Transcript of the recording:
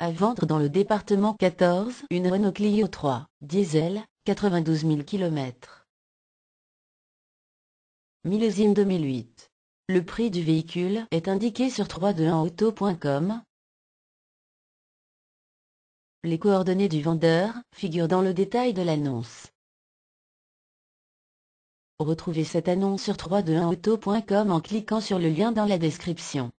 À vendre dans le département 14, une Renault Clio 3, diesel, 92 000 km. Millésime 2008. Le prix du véhicule est indiqué sur 321auto.com. Les coordonnées du vendeur figurent dans le détail de l'annonce. Retrouvez cette annonce sur 321auto.com en cliquant sur le lien dans la description.